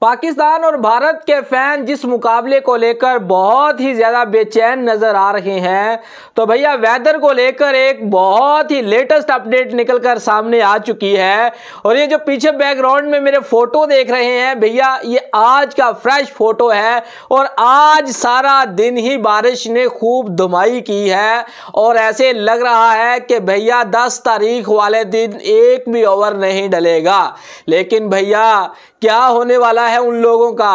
पाकिस्तान और भारत के फैन जिस मुकाबले को लेकर बहुत ही ज़्यादा बेचैन नज़र आ रहे हैं तो भैया वेदर को लेकर एक बहुत ही लेटेस्ट अपडेट निकल कर सामने आ चुकी है और ये जो पीछे बैकग्राउंड में मेरे फ़ोटो देख रहे हैं भैया ये आज का फ्रेश फ़ोटो है और आज सारा दिन ही बारिश ने खूब धुमाई की है और ऐसे लग रहा है कि भैया दस तारीख वाले दिन एक भी ओवर नहीं डलेगा लेकिन भैया क्या होने वाला है उन लोगों का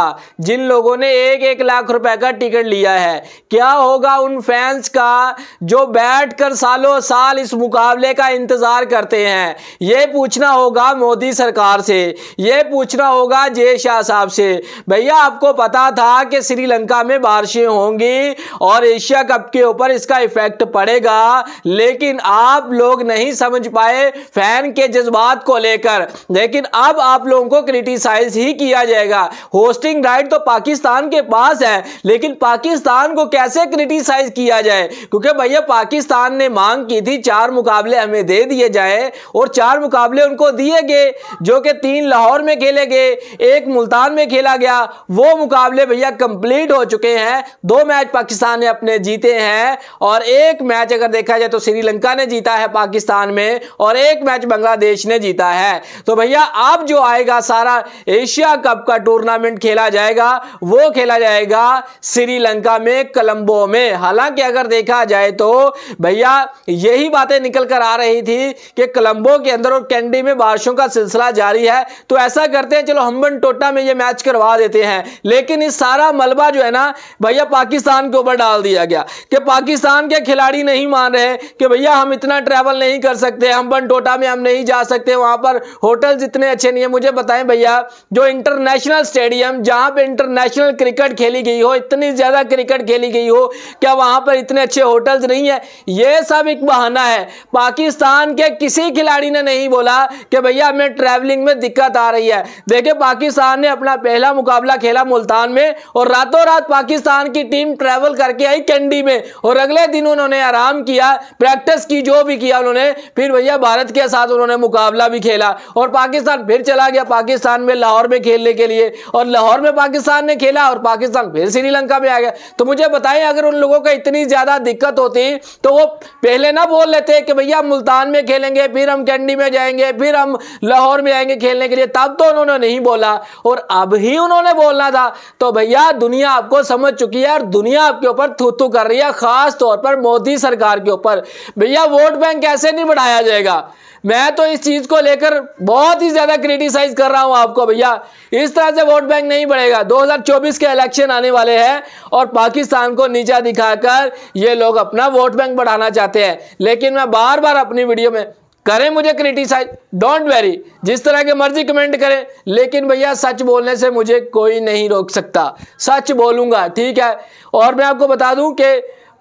जिन लोगों ने एक एक लाख रुपए का टिकट लिया है क्या होगा उन फैंस का जो बैठकर सालों साल इस मुकाबले का इंतजार करते हैं ये पूछना होगा मोदी सरकार से ये पूछना होगा जय शाह साहब से भैया आपको पता था कि श्रीलंका में बारिशें होंगी और एशिया कप के ऊपर इसका इफेक्ट पड़ेगा लेकिन आप लोग नहीं समझ पाए फैन के जज्बात को लेकर लेकिन अब आप लोगों को क्रिटिसाइज जायज़ ही किया जाएगा होस्टिंग राइट तो पाकिस्तान के पास है लेकिन पाकिस्तान को कैसे क्रिटिसाइज किया जाए क्योंकि भैया पाकिस्तान ने मांग की थी चार मुकाबले हमें दे दिए जाए और चार मुकाबले उनको दिए गए जो कि तीन लाहौर में खेले गए एक मुल्तान में खेला गया वो मुकाबले भैया कंप्लीट हो चुके हैं दो मैच पाकिस्तान ने अपने जीते हैं और एक मैच अगर देखा जाए तो श्रीलंका ने जीता है पाकिस्तान में और एक मैच बांग्लादेश ने जीता है तो भैया अब जो आएगा सारा एशिया कप का टूर्नामेंट खेला जाएगा वो खेला जाएगा श्रीलंका में कलंबो में हालांकि अगर देखा जाए तो भैया यही बातें निकल कर आ रही थी कि कलंबो के अंदर और कैंडी में बारिशों का सिलसिला जारी है तो ऐसा करते हैं चलो हम्बन टोटा में ये मैच करवा देते हैं लेकिन इस सारा मलबा जो है ना भैया पाकिस्तान के ऊपर डाल दिया गया कि पाकिस्तान के खिलाड़ी नहीं मान रहे कि भैया हम इतना ट्रैवल नहीं कर सकते हम्बन टोटा में हम नहीं जा सकते वहाँ पर होटल जितने अच्छे नहीं है मुझे बताएं भैया जो इंटरनेशनल स्टेडियम जहां पे इंटरनेशनल क्रिकेट खेली गई हो इतनी ज़्यादा क्रिकेट खेली गई हो क्या वहां पर इतने अच्छे होटल्स नहीं है ये सब एक बहाना है पाकिस्तान के किसी खिलाड़ी ने नहीं बोला कि भैया हमें ट्रैवलिंग में दिक्कत आ रही है देखिए पाकिस्तान ने अपना पहला मुकाबला खेला मुल्तान में और रातों रात पाकिस्तान की टीम ट्रैवल करके आई कैंडी में और अगले दिन उन्होंने आराम किया प्रैक्टिस की जो भी किया उन्होंने फिर भैया भारत के साथ उन्होंने मुकाबला भी खेला और पाकिस्तान फिर चला गया पाकिस्तान में लाहौर में खेलने के लिए और लाहौर में पाकिस्तान ने खेला और पाकिस्तान फिर श्रीलंका में आ गया तो मुझे बताएं अगर उन लोगों को इतनी ज़्यादा दिक्कत होती तो वो पहले ना बोल लेते कि भैया मुल्तान में खेलेंगे फिर हम कैंडी में जाएंगे फिर हम लाहौर में आएंगे खेलने के लिए तब तो उन्होंने नहीं बोला और अब ही उन्होंने बोलना था तो भैया दुनिया आपको समझ चुकी है और दुनिया आपके ऊपर थू कर रही है खास तौर पर मोदी सरकार के ऊपर भैया वोट बैंक कैसे नहीं बढ़ाया जाएगा मैं तो इस चीज़ को लेकर बहुत ही ज़्यादा क्रिटिसाइज कर रहा हूं आपको भैया इस तरह से वोट बैंक नहीं बढ़ेगा 2024 के इलेक्शन आने वाले हैं और पाकिस्तान को नीचा दिखाकर ये लोग अपना वोट बैंक बढ़ाना चाहते हैं लेकिन मैं बार बार अपनी वीडियो में करें मुझे क्रिटिसाइज डोंट वेरी जिस तरह के मर्जी कमेंट करें लेकिन भैया सच बोलने से मुझे कोई नहीं रोक सकता सच बोलूंगा ठीक है और मैं आपको बता दूं कि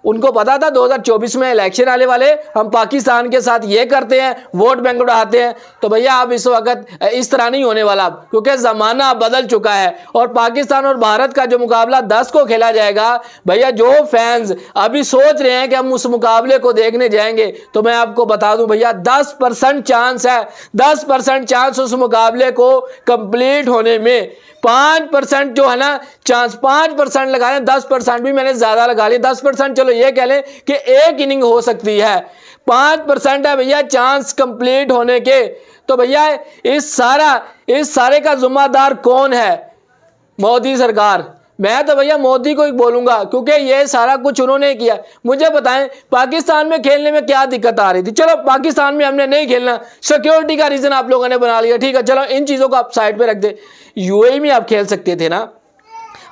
उनको पता था 2024 में इलेक्शन आने वाले हम पाकिस्तान के साथ ये करते हैं वोट बैंक उठाते हैं तो भैया आप इस वक्त इस तरह नहीं होने वाला क्योंकि ज़माना बदल चुका है और पाकिस्तान और भारत का जो मुकाबला दस को खेला जाएगा भैया जो फैंस अभी सोच रहे हैं कि हम उस मुकाबले को देखने जाएंगे तो मैं आपको बता दू भैया दस परसेंट चांस है दस परसेंट चांस उस मुकाबले को कंप्लीट होने में पांच परसेंट जो है ना चांस पांच परसेंट लगा लें दस परसेंट भी मैंने ज़्यादा लगा लिया दस परसेंट चलो ये कह लें कि एक इनिंग हो सकती है पांच परसेंट है भैया चांस कंप्लीट होने के तो भैया इस सारा इस सारे का जुम्मेदार कौन है मोदी सरकार मैं तो भैया मोदी को ही बोलूंगा क्योंकि ये सारा कुछ उन्होंने किया मुझे बताएं पाकिस्तान में खेलने में क्या दिक्कत आ रही थी चलो पाकिस्तान में हमने नहीं खेलना सिक्योरिटी का रीज़न आप लोगों ने बना लिया ठीक है चलो इन चीज़ों को आप साइड पर रख दे यूए e में आप खेल सकते थे ना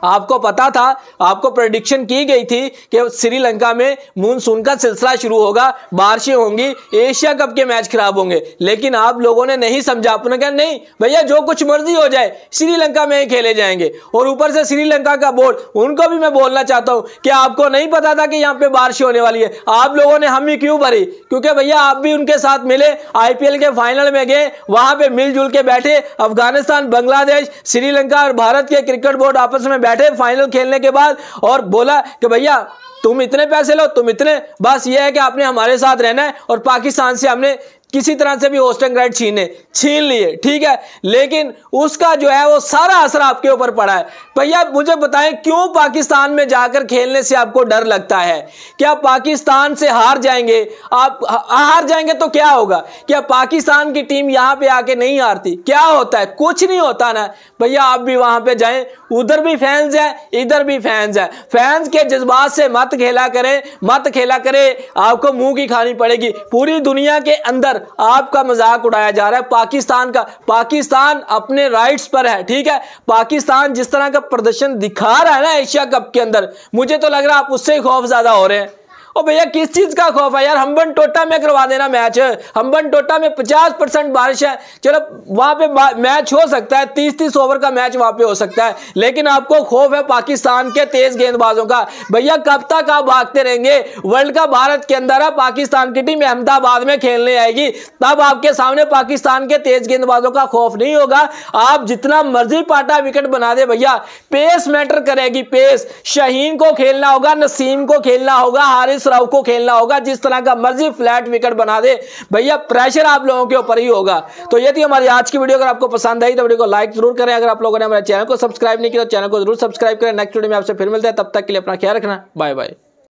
आपको पता था आपको प्रडिक्शन की गई थी कि श्रीलंका में मूनसून का सिलसिला शुरू होगा बारिशें होंगी एशिया कप के मैच खराब होंगे लेकिन आप लोगों ने नहीं समझा आपने कहा नहीं भैया जो कुछ मर्जी हो जाए श्रीलंका में ही खेले जाएंगे और ऊपर से श्रीलंका का बोर्ड उनको भी मैं बोलना चाहता हूँ कि आपको नहीं पता था कि यहाँ पे बारिश होने वाली है आप लोगों ने हम ही क्यों भरी क्योंकि भैया आप भी उनके साथ मिले आईपीएल के फाइनल में गए वहां पर मिलजुल के बैठे अफगानिस्तान बांग्लादेश श्रीलंका और भारत के क्रिकेट बोर्ड आपस में बैठे फाइनल खेलने के बाद और बोला कि भैया तुम इतने पैसे लो तुम इतने बस ये है कि आपने हमारे साथ रहना है और पाकिस्तान से हमने किसी तरह से भी होस्टिंग राइट छीने छीन लिए ठीक है लेकिन उसका जो है वो सारा असर आपके ऊपर पड़ा है भैया मुझे बताएं क्यों पाकिस्तान में जाकर खेलने से आपको डर लगता है क्या पाकिस्तान से हार जाएंगे आप हार जाएंगे तो क्या होगा क्या पाकिस्तान की टीम यहां पे आके नहीं हारती क्या होता है कुछ नहीं होता ना भैया आप भी वहां पे जाएं उधर भी फैंस हैं इधर भी फैंस हैं फैंस के जज्बात से मत खेला करें मत खेला करें आपको मुंह की खानी पड़ेगी पूरी दुनिया के अंदर आपका मजाक उड़ाया जा रहा है पाकिस्तान का पाकिस्तान अपने राइट्स पर है ठीक है पाकिस्तान जिस तरह का प्रदर्शन दिखा रहा है ना एशिया कप के अंदर मुझे तो लग रहा है आप उससे खौफ ज्यादा हो रहे हैं और भैया किस चीज का खौफ है यार हम्बन टोटा में करवा देना मैच हम्बन टोटा में पचास परसेंट बारिश है चलो वहां पे मैच हो सकता है तीस तीस ओवर का मैच वहां पे हो सकता है लेकिन आपको खौफ है पाकिस्तान के तेज गेंदबाजों का भैया कब तक आप भागते रहेंगे वर्ल्ड कप भारत के अंदर है पाकिस्तान की टीम अहमदाबाद में खेलने आएगी तब आपके सामने पाकिस्तान के तेज गेंदबाजों का खौफ नहीं होगा आप जितना मर्जी पाटा विकेट बना दे भैया पेस मैटर करेगी पेस शहीन को खेलना होगा नसीम को खेलना होगा हारिस श्राव को खेलना होगा जिस तरह का मर्जी फ्लैट विकेट बना दे भैया प्रेशर आप लोगों के ऊपर ही होगा तो ये थी हमारी आज की वीडियो अगर आपको पसंद आई तो वीडियो को लाइक जरूर करें अगर आप लोगों ने हमारे चैनल को सब्सक्राइब नहीं किया तो चैनल को जरूर सब्सक्राइब करें नेक्स्ट वीडियो में आपसे फिर मिलते हैं तब तक के लिए अपना ख्याल रखना बाय बाय